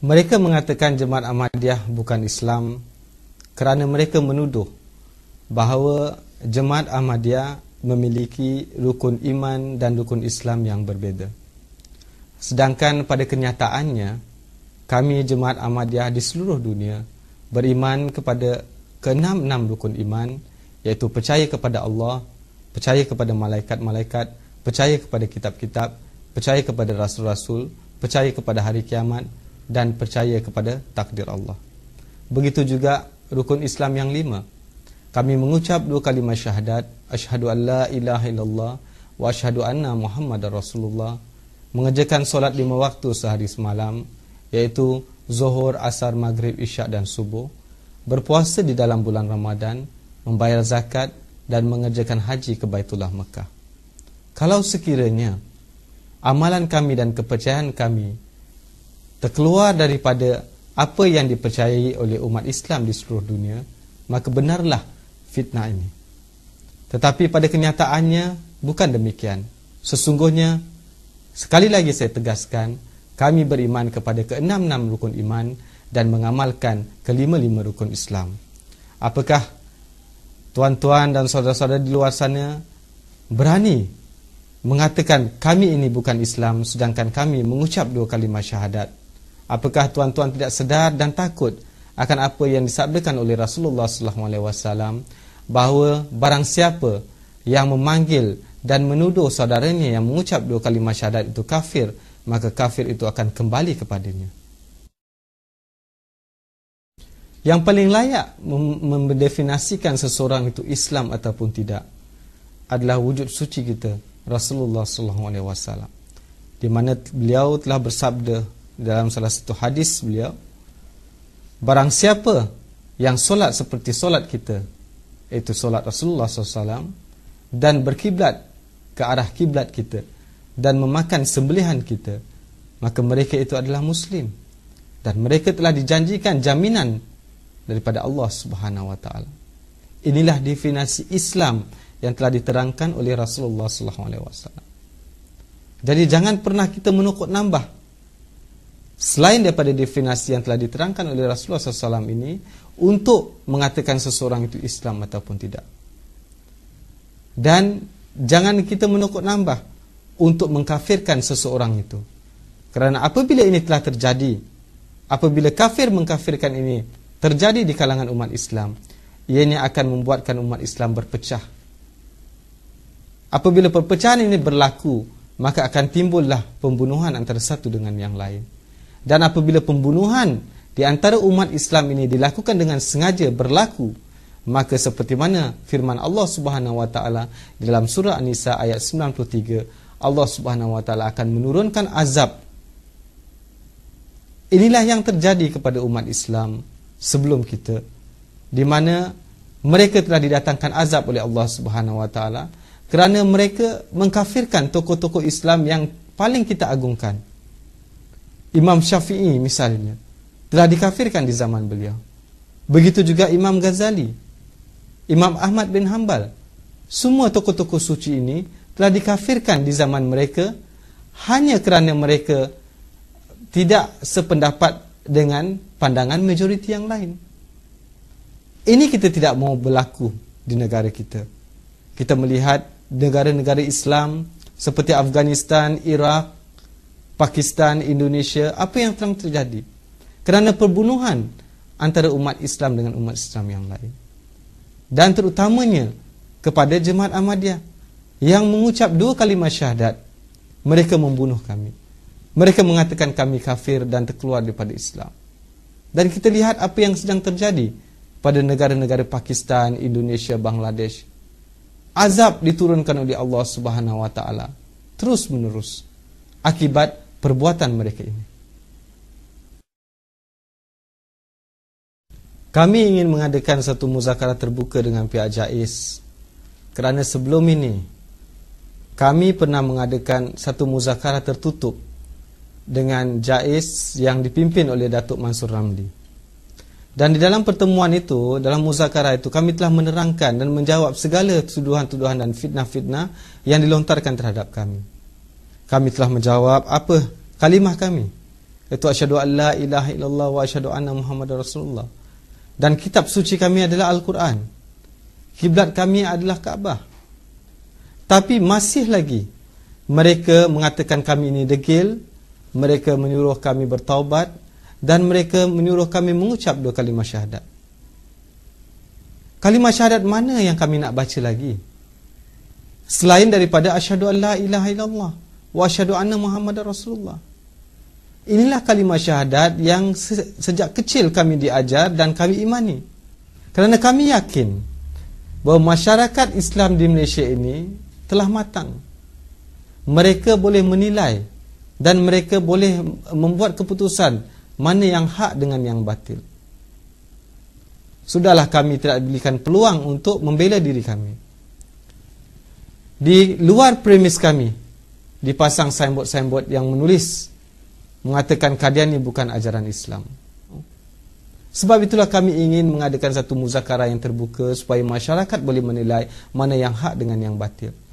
Mereka mengatakan jemaat Ahmadiyah bukan Islam kerana mereka menuduh bahawa jemaat Ahmadiyah memiliki rukun iman dan rukun Islam yang berbeza. Sedangkan pada kenyataannya, kami jemaat Ahmadiyah di seluruh dunia beriman kepada keenam-enam rukun iman iaitu percaya kepada Allah, percaya kepada malaikat-malaikat, percaya kepada kitab-kitab, percaya kepada rasul-rasul, percaya kepada hari kiamat, dan percaya kepada takdir Allah. Begitu juga rukun Islam yang lima. Kami mengucap dua kalimah syahadat, asyhadu an la ilaha illallah wa asyhadu anna muhammadar rasulullah, mengerjakan solat lima waktu sehari semalam iaitu zuhur, asar, maghrib, isyak dan subuh, berpuasa di dalam bulan Ramadan, membayar zakat dan mengerjakan haji ke Baitullah Mekah. Kalau sekiranya amalan kami dan kepercayaan kami terkeluar daripada apa yang dipercayai oleh umat Islam di seluruh dunia, maka benarlah fitnah ini. Tetapi pada kenyataannya bukan demikian. Sesungguhnya sekali lagi saya tegaskan, kami beriman kepada keenam-enam rukun iman dan mengamalkan kelima-lima rukun Islam. Apakah tuan-tuan dan saudara-saudara di luar sana berani mengatakan kami ini bukan Islam sedangkan kami mengucap dua kalimat syahadat? Apakah tuan-tuan tidak sedar dan takut akan apa yang disabdakan oleh Rasulullah sallallahu alaihi wasallam bahawa barang siapa yang memanggil dan menuduh saudaranya yang mengucap dua kalimah syahadat itu kafir, maka kafir itu akan kembali kepadanya. Yang paling layak mem- seseorang itu Islam ataupun tidak adalah wujud suci kita Rasulullah sallallahu alaihi wasallam di mana beliau telah bersabda dalam salah satu hadis beliau barang siapa yang solat seperti solat kita iaitu solat Rasulullah SAW dan berkiblat ke arah kiblat kita dan memakan sembelihan kita maka mereka itu adalah muslim dan mereka telah dijanjikan jaminan daripada Allah Subhanahu wa taala inilah definisi Islam yang telah diterangkan oleh Rasulullah sallallahu alaihi wasallam jadi jangan pernah kita menukut nambah Selain daripada definasi yang telah diterangkan oleh Rasulullah SAW ini Untuk mengatakan seseorang itu Islam ataupun tidak Dan jangan kita menukut nambah Untuk mengkafirkan seseorang itu Kerana apabila ini telah terjadi Apabila kafir mengkafirkan ini Terjadi di kalangan umat Islam Ianya akan membuatkan umat Islam berpecah Apabila perpecahan ini berlaku Maka akan timbullah pembunuhan antara satu dengan yang lain dan apabila pembunuhan di antara umat Islam ini dilakukan dengan sengaja berlaku, maka seperti mana firman Allah Subhanahu wa taala dalam surah An-Nisa ayat 93, Allah Subhanahu wa taala akan menurunkan azab. Inilah yang terjadi kepada umat Islam sebelum kita di mana mereka telah didatangkan azab oleh Allah Subhanahu wa taala kerana mereka mengkafirkan tokoh-tokoh Islam yang paling kita agungkan. Imam Syafi'i misalnya telah dikafirkan di zaman beliau. Begitu juga Imam Ghazali, Imam Ahmad bin Hanbal. Semua tokoh-tokoh suci ini telah dikafirkan di zaman mereka hanya kerana mereka tidak sependapat dengan pandangan majoriti yang lain. Ini kita tidak mau berlaku di negara kita. Kita melihat negara-negara Islam seperti Afghanistan, Iraq, Pakistan, Indonesia, apa yang telah terjadi? Kerana perbunuhan antara umat Islam dengan umat Islam yang lain. Dan terutamanya kepada jemaat Ahmadiyah yang mengucap dua kalimah syahadat, mereka membunuh kami. Mereka mengatakan kami kafir dan terkeluar daripada Islam. Dan kita lihat apa yang sedang terjadi pada negara-negara Pakistan, Indonesia, Bangladesh. Azab diturunkan oleh Allah Subhanahu Wa Taala terus menerus akibat perbuatan mereka ini. Kami ingin mengadakan satu muzakarah terbuka dengan pihak JAIS kerana sebelum ini kami pernah mengadakan satu muzakarah tertutup dengan JAIS yang dipimpin oleh Datuk Mansur Ramli. Dan di dalam pertemuan itu, dalam muzakarah itu kami telah menerangkan dan menjawab segala tuduhan-tuduhan dan fitnah-fitnah yang dilontarkan terhadap kami kami telah menjawab apa kalimah kami iaitu asyhadu alla ilaha illallah wa asyhadu anna muhammadar rasulullah dan kitab suci kami adalah al-Quran kiblat kami adalah Kaabah tapi masih lagi mereka mengatakan kami ini degil mereka menyuruh kami bertaubat dan mereka menyuruh kami mengucap dua kalimah syahadat kalimah syahadat mana yang kami nak baca lagi selain daripada asyhadu alla ilaha illallah wa asyhadu anna muhammadar rasulullah inilah kalimah syahadat yang se sejak kecil kami diajar dan kami imani kerana kami yakin bahawa masyarakat Islam di Malaysia ini telah matang mereka boleh menilai dan mereka boleh membuat keputusan mana yang hak dengan yang batil sudahlah kami tidak diberikan peluang untuk membela diri kami di luar premis kami dipasang signboard-signboard yang menulis mengatakan kajian ini bukan ajaran Islam. Sebab itulah kami ingin mengadakan satu muzakarah yang terbuka supaya masyarakat boleh menilai mana yang hak dengan yang batil.